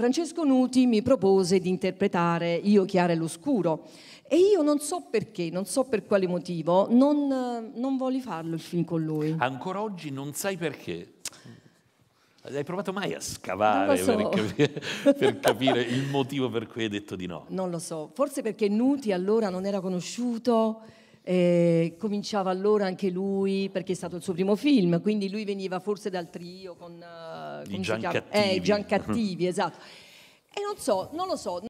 Francesco Nuti mi propose di interpretare Io Chiara e l'Oscuro e io non so perché, non so per quale motivo, non, non voglio farlo il film con lui. Ancora oggi non sai perché? Hai provato mai a scavare so. per, capire, per, capire, il motivo per cui hai detto di no? Non lo so, forse perché Nuti allora non era conosciuto eh, cominciava allora anche lui, perché è stato il suo primo film, quindi lui veniva forse dal trio con... Uh, I Giancattivi. Eh, Giancattivi, eh, esatto. E non so, non lo so.